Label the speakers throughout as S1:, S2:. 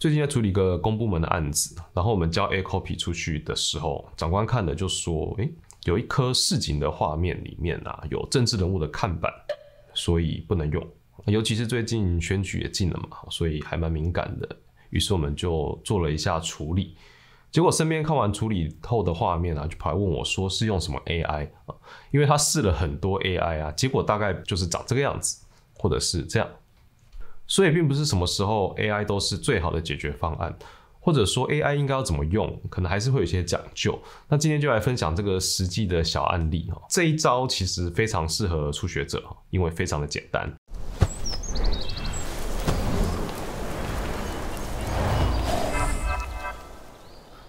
S1: 最近在处理一个公部门的案子，然后我们交 a copy 出去的时候，长官看的就说：“诶，有一颗市井的画面里面啊，有政治人物的看板，所以不能用。尤其是最近选举也近了嘛，所以还蛮敏感的。”于是我们就做了一下处理，结果身边看完处理后的画面啊，就跑来问我说：“是用什么 AI 啊？”因为他试了很多 AI 啊，结果大概就是长这个样子，或者是这样。所以并不是什么时候 AI 都是最好的解决方案，或者说 AI 应该要怎么用，可能还是会有一些讲究。那今天就来分享这个实际的小案例哈，这一招其实非常适合初学者哈，因为非常的简单。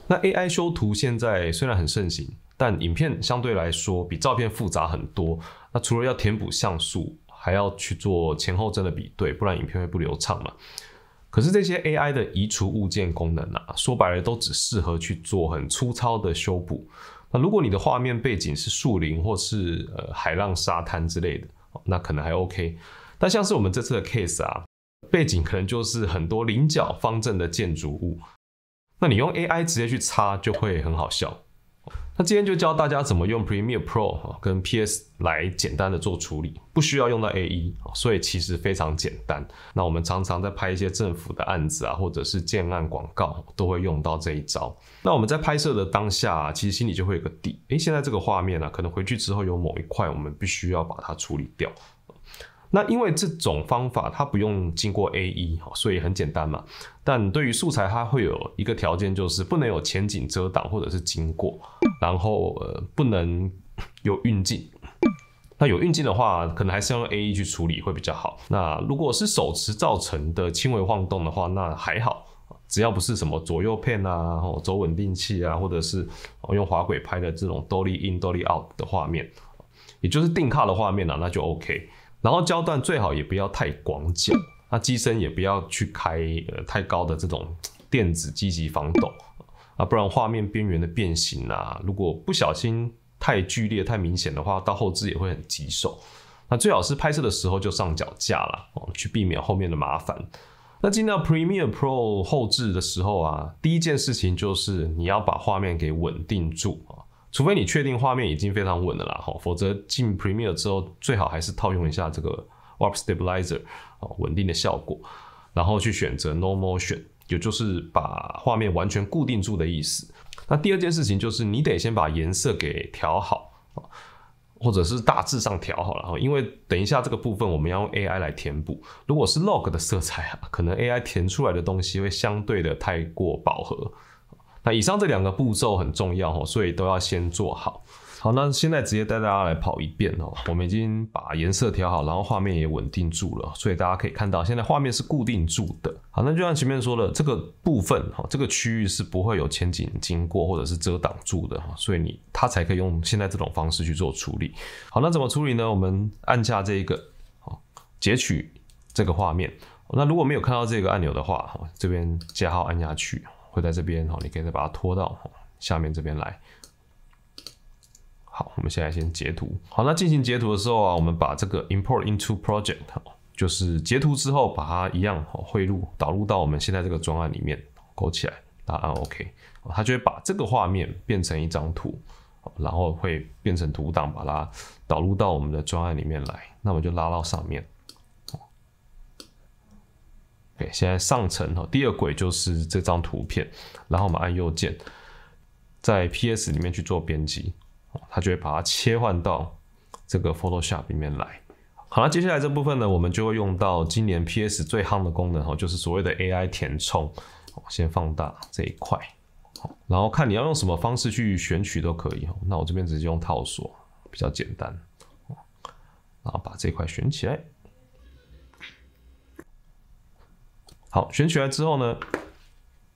S1: 那 AI 修图现在虽然很盛行，但影片相对来说比照片复杂很多。那除了要填补像素。还要去做前后帧的比对，不然影片会不流畅嘛。可是这些 AI 的移除物件功能啊，说白了都只适合去做很粗糙的修补。那如果你的画面背景是树林或是呃海浪沙滩之类的，那可能还 OK。但像是我们这次的 case 啊，背景可能就是很多菱角方正的建筑物，那你用 AI 直接去擦就会很好笑。那今天就教大家怎么用 Premiere Pro 跟 PS 来简单的做处理，不需要用到 A E，所以其实非常简单。那我们常常在拍一些政府的案子啊，或者是建案广告，都会用到这一招。那我们在拍摄的当下，啊，其实心里就会有个底，诶，现在这个画面呢，可能回去之后有某一块，我们必须要把它处理掉。那因为这种方法它不用经过 A E，所以很简单嘛。但对于素材，它会有一个条件，就是不能有前景遮挡或者是经过，然后呃不能有运镜。那有运镜的话，可能还是要用 A E 去处理会比较好。那如果是手持造成的轻微晃动的话，那还好，只要不是什么左右片啊、走稳定器啊，或者是用滑轨拍的这种 dolly in dolly out 的画面，也就是定卡的画面啊，那就 O K。然后焦段最好也不要太广角，那机身也不要去开呃太高的这种电子积极防抖啊，不然画面边缘的变形啊，如果不小心太剧烈、太明显的话，到后置也会很棘手。那最好是拍摄的时候就上脚架了哦，去避免后面的麻烦。那进到 Premiere Pro 后置的时候啊，第一件事情就是你要把画面给稳定住啊。除非你确定画面已经非常稳了啦，吼，否则进 Premiere 之后，最好还是套用一下这个 Warp Stabilizer，啊，稳定的效果，然后去选择 No Motion，也就是把画面完全固定住的意思。那第二件事情就是，你得先把颜色给调好，或者是大致上调好了，因为等一下这个部分我们要用 AI 来填补。如果是 Log 的色彩啊，可能 AI 填出来的东西会相对的太过饱和。那以上这两个步骤很重要哦，所以都要先做好。好，那现在直接带大家来跑一遍哦。我们已经把颜色调好，然后画面也稳定住了，所以大家可以看到，现在画面是固定住的。好，那就像前面说的，这个部分哈，这个区域是不会有前景经过或者是遮挡住的哈，所以你它才可以用现在这种方式去做处理。好，那怎么处理呢？我们按下这一个，好截取这个画面。那如果没有看到这个按钮的话，好，这边加号按下去。会在这边哈，你可以再把它拖到下面这边来。好，我们现在先截图。好，那进行截图的时候啊，我们把这个 Import into project，就是截图之后把它一样哦，汇入导入到我们现在这个专案里面，勾起来，答按 OK，它就会把这个画面变成一张图，然后会变成图档，把它导入到我们的专案里面来。那我就拉到上面。现在上层哦，第二轨就是这张图片，然后我们按右键，在 PS 里面去做编辑，它就会把它切换到这个 Photoshop 里面来。好了，接下来这部分呢，我们就会用到今年 PS 最夯的功能哦，就是所谓的 AI 填充。先放大这一块，然后看你要用什么方式去选取都可以哦。那我这边直接用套索，比较简单，然后把这块选起来。好，选起来之后呢，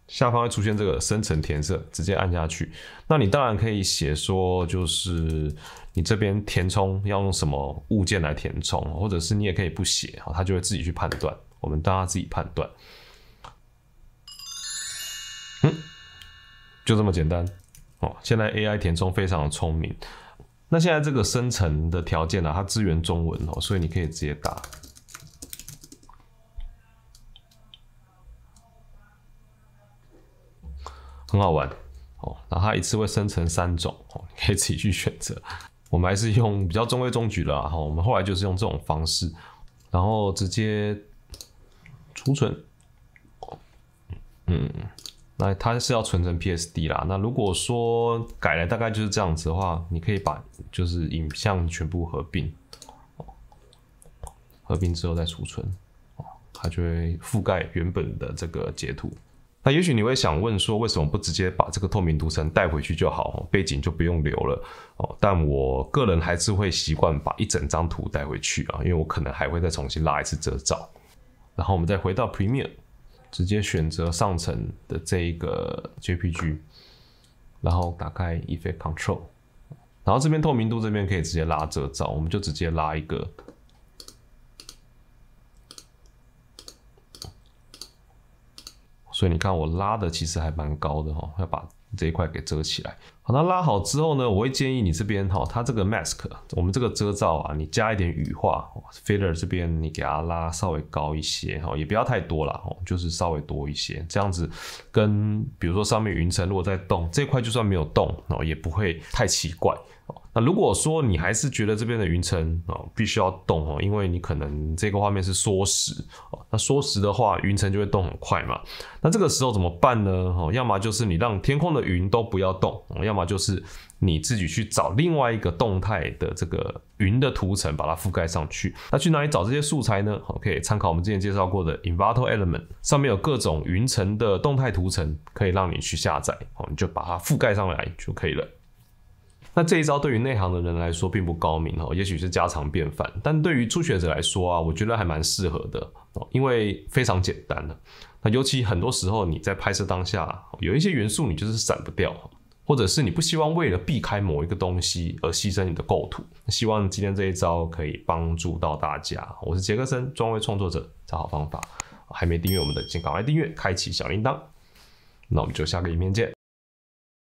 S1: 下方会出现这个深层填色，直接按下去。那你当然可以写说，就是你这边填充要用什么物件来填充，或者是你也可以不写啊，它就会自己去判断。我们大家自己判断。嗯，就这么简单哦。现在 AI 填充非常的聪明。那现在这个生成的条件呢，它支援中文哦，所以你可以直接打。很好玩哦，然后它一次会生成三种哦，你可以自己去选择。我们还是用比较中规中矩的哈，我们后来就是用这种方式，然后直接储存。嗯，那它是要存成 PSD 啦。那如果说改了大概就是这样子的话，你可以把就是影像全部合并，合并之后再储存它就会覆盖原本的这个截图。那也许你会想问说，为什么不直接把这个透明图层带回去就好，背景就不用留了哦？但我个人还是会习惯把一整张图带回去啊，因为我可能还会再重新拉一次遮罩。然后我们再回到 Premiere，直接选择上层的这一个 JPG，然后打开 Effect Control，然后这边透明度这边可以直接拉遮罩，我们就直接拉一个。所以你看我拉的其实还蛮高的哈，要把这一块给遮起来。好，那拉好之后呢，我会建议你这边哈，它这个 mask，我们这个遮罩啊，你加一点羽化 f i l l e r 这边你给它拉稍微高一些哈，也不要太多了哦，就是稍微多一些，这样子跟比如说上面云层如果在动，这块就算没有动哦，也不会太奇怪。那如果说你还是觉得这边的云层啊必须要动哦，因为你可能这个画面是缩时哦，那缩时的话，云层就会动很快嘛。那这个时候怎么办呢？哦，要么就是你让天空的云都不要动，要么就是你自己去找另外一个动态的这个云的图层，把它覆盖上去。那去哪里找这些素材呢？哦，可以参考我们之前介绍过的 Envato e l e m e n t 上面有各种云层的动态图层，可以让你去下载。哦，你就把它覆盖上来就可以了。那这一招对于内行的人来说并不高明哦，也许是家常便饭，但对于初学者来说啊，我觉得还蛮适合的哦，因为非常简单的。那尤其很多时候你在拍摄当下，有一些元素你就是闪不掉，或者是你不希望为了避开某一个东西而牺牲你的构图。希望今天这一招可以帮助到大家。我是杰克森，专为创作者，找好方法。还没订阅我们的，请赶快订阅，开启小铃铛。那我们就下个影片见。